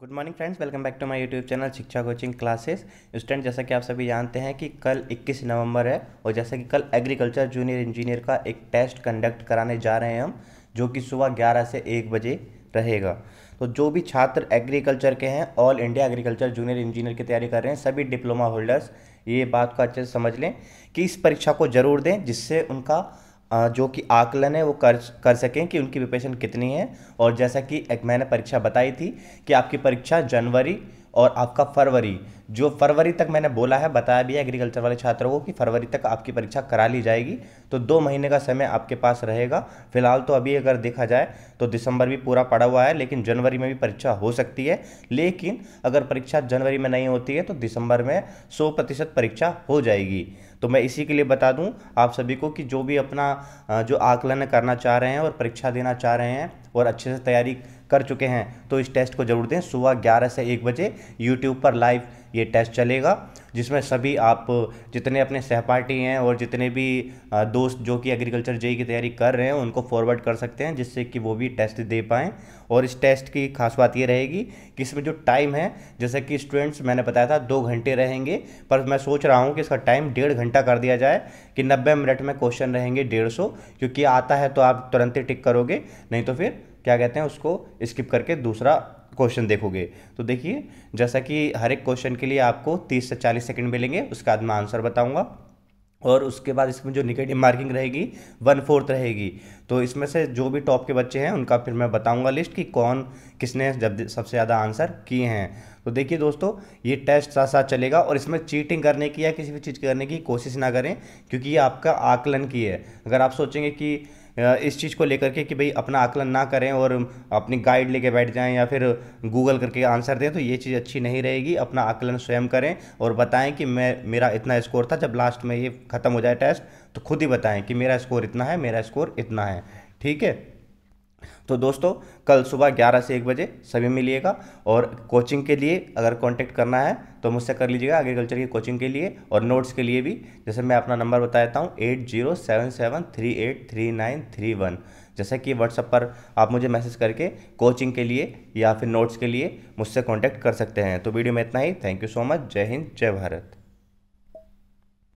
good morning friends welcome back to my YouTube channel Shiksha coaching classes student जैसा कि आप सभी जानते हैं कि कल 21 नवंबर है और जैसा कि कल एग्रीकल्चर जूनियर इंजीनियर का एक टेस्ट कंडक्ट कराने जा रहे हैं हम जो कि सुबह 11 से 1 बजे रहेगा तो जो भी छात्र एग्रीकल्चर के हैं all India agriculture junior engineer की तैयारी कर रहे हैं सभी डिप्लोमा होल्डर्स ये बात को अच्छे से समझ लें कि इस परीक्षा को ज़रूर दें जिससे उनका जो कि आकलन है वो कर कर सकें कि उनकी प्रिपरेशन कितनी है और जैसा कि एक मैंने परीक्षा बताई थी कि आपकी परीक्षा जनवरी और आपका फरवरी जो फरवरी तक मैंने बोला है बताया भी है एग्रीकल्चर वाले छात्रों को कि फरवरी तक आपकी परीक्षा करा ली जाएगी तो दो महीने का समय आपके पास रहेगा फिलहाल तो अभी अगर देखा जाए तो दिसंबर भी पूरा पड़ा हुआ है लेकिन जनवरी में भी परीक्षा हो सकती है लेकिन अगर परीक्षा जनवरी में नहीं होती है तो दिसंबर में सौ प्रतिशत परीक्षा हो जाएगी तो मैं इसी के लिए बता दूं आप सभी को कि जो भी अपना जो आकलन करना चाह रहे हैं और परीक्षा देना चाह रहे हैं और अच्छे से तैयारी कर चुके हैं तो इस टेस्ट को ज़रूर दें सुबह ग्यारह से एक बजे यूट्यूब पर लाइव ये टेस्ट चलेगा जिसमें सभी आप जितने अपने सहपाठी हैं और जितने भी दोस्त जो कि एग्रीकल्चर जे e की तैयारी कर रहे हैं उनको फॉरवर्ड कर सकते हैं जिससे कि वो भी टेस्ट दे पाएँ और इस टेस्ट की खास बात ये रहेगी कि इसमें जो टाइम है जैसे कि स्टूडेंट्स मैंने बताया था दो घंटे रहेंगे पर मैं सोच रहा हूँ कि इसका टाइम डेढ़ घंटा कर दिया जाए कि नब्बे मिनट में क्वेश्चन रहेंगे डेढ़ सौ क्योंकि आता है तो आप तुरंत ही टिक करोगे नहीं तो फिर क्या कहते हैं उसको स्किप करके दूसरा क्वेश्चन देखोगे तो देखिए जैसा कि हर एक क्वेश्चन के लिए आपको 30 से 40 सेकंड मिलेंगे उसके बाद मैं आंसर बताऊंगा और उसके बाद इसमें जो निगेटिव मार्किंग रहेगी वन फोर्थ रहेगी तो इसमें से जो भी टॉप के बच्चे हैं उनका फिर मैं बताऊंगा लिस्ट कि कौन किसने जब सबसे ज़्यादा आंसर किए हैं तो देखिए दोस्तों ये टेस्ट साथ साथ चलेगा और इसमें चीटिंग करने की या किसी भी चीज़ करने की कोशिश ना करें क्योंकि ये आपका आकलन की है अगर आप सोचेंगे कि इस चीज़ को लेकर के कि भाई अपना आकलन ना करें और अपनी गाइड लेके बैठ जाएं या फिर गूगल करके आंसर दें तो ये चीज़ अच्छी नहीं रहेगी अपना आकलन स्वयं करें और बताएं कि मैं मेरा इतना स्कोर था जब लास्ट में ये ख़त्म हो जाए टेस्ट तो खुद ही बताएं कि मेरा स्कोर इतना है मेरा स्कोर इतना है ठीक है तो दोस्तों कल सुबह 11 से 1 बजे सभी मिलिएगा और कोचिंग के लिए अगर कांटेक्ट करना है तो मुझसे कर लीजिएगा एग्रीकल्चर की कोचिंग के लिए और नोट्स के लिए भी जैसे मैं अपना नंबर बता देता हूँ eight zero seven seven three eight three nine three one जैसे कि व्हाट्सअप पर आप मुझे मैसेज करके कोचिंग के लिए या फिर नोट्स के लिए मुझसे कॉन्टैक्ट कर सकते हैं तो वीडियो में इतना ही थैंक यू सो मच जय हिंद जय भारत